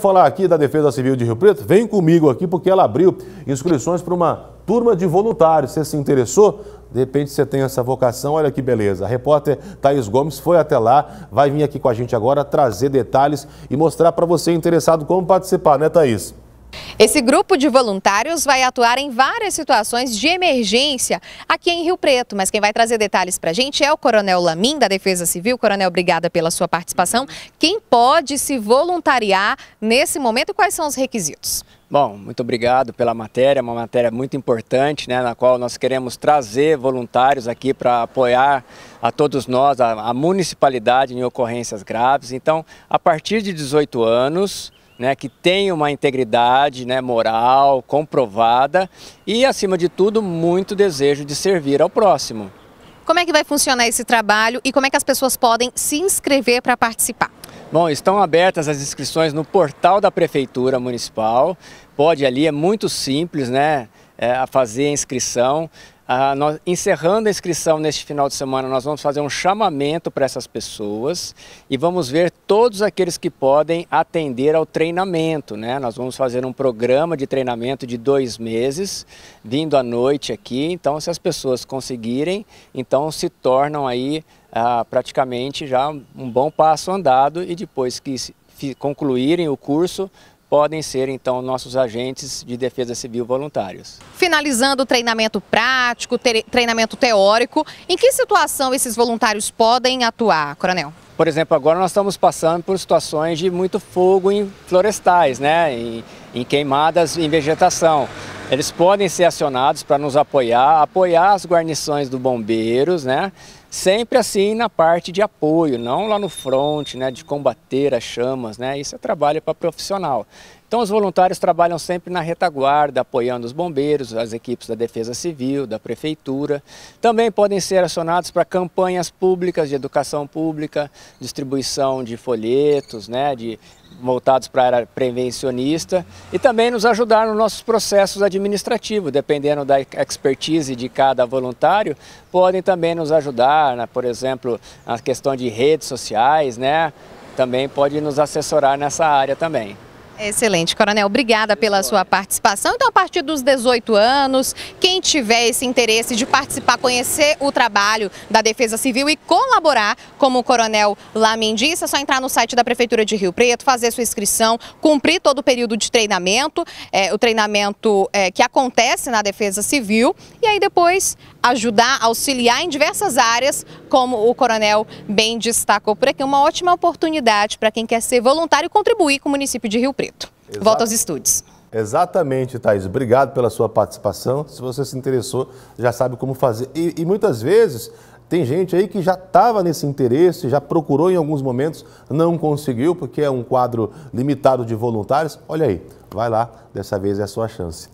Falar aqui da Defesa Civil de Rio Preto, vem comigo aqui porque ela abriu inscrições para uma turma de voluntários. Você se interessou? De repente você tem essa vocação, olha que beleza. A repórter Thaís Gomes foi até lá, vai vir aqui com a gente agora trazer detalhes e mostrar para você interessado como participar, né Thaís? Esse grupo de voluntários vai atuar em várias situações de emergência aqui em Rio Preto, mas quem vai trazer detalhes para a gente é o Coronel Lamin, da Defesa Civil. Coronel, obrigada pela sua participação. Quem pode se voluntariar nesse momento e quais são os requisitos? Bom, muito obrigado pela matéria, uma matéria muito importante, né, na qual nós queremos trazer voluntários aqui para apoiar a todos nós, a, a municipalidade em ocorrências graves. Então, a partir de 18 anos, né, que tem uma integridade né, moral comprovada e, acima de tudo, muito desejo de servir ao próximo. Como é que vai funcionar esse trabalho e como é que as pessoas podem se inscrever para participar? Bom, estão abertas as inscrições no portal da Prefeitura Municipal. Pode ali, é muito simples, né? É, a fazer a inscrição. Ah, nós, encerrando a inscrição neste final de semana, nós vamos fazer um chamamento para essas pessoas e vamos ver todos aqueles que podem atender ao treinamento. Né? Nós vamos fazer um programa de treinamento de dois meses, vindo à noite aqui. Então, se as pessoas conseguirem, então se tornam aí ah, praticamente já um bom passo andado e depois que concluírem o curso, podem ser então nossos agentes de defesa civil voluntários. Finalizando o treinamento prático, treinamento teórico, em que situação esses voluntários podem atuar, Coronel? Por exemplo, agora nós estamos passando por situações de muito fogo em florestais, né? em, em queimadas em vegetação. Eles podem ser acionados para nos apoiar, apoiar as guarnições do bombeiros, né? sempre assim na parte de apoio, não lá no front, né, de combater as chamas, né? Isso é trabalho para profissional. Então os voluntários trabalham sempre na retaguarda, apoiando os bombeiros, as equipes da Defesa Civil, da prefeitura. Também podem ser acionados para campanhas públicas de educação pública, distribuição de folhetos, né, de voltados para a área prevencionista e também nos ajudar nos nossos processos administrativos, dependendo da expertise de cada voluntário, podem também nos ajudar celular, né? por exemplo, a questão de redes sociais, né? também pode nos assessorar nessa área também. Excelente, Coronel. Obrigada pela sua participação. Então, a partir dos 18 anos, quem tiver esse interesse de participar, conhecer o trabalho da Defesa Civil e colaborar, como o Coronel Lamin disse, é só entrar no site da Prefeitura de Rio Preto, fazer sua inscrição, cumprir todo o período de treinamento, é, o treinamento é, que acontece na Defesa Civil, e aí depois ajudar, auxiliar em diversas áreas, como o Coronel bem destacou por aqui. Uma ótima oportunidade para quem quer ser voluntário e contribuir com o município de Rio Preto. Exato. Volta aos estúdios. Exatamente, Thaís. Obrigado pela sua participação. Se você se interessou, já sabe como fazer. E, e muitas vezes tem gente aí que já estava nesse interesse, já procurou em alguns momentos, não conseguiu, porque é um quadro limitado de voluntários. Olha aí, vai lá, dessa vez é a sua chance.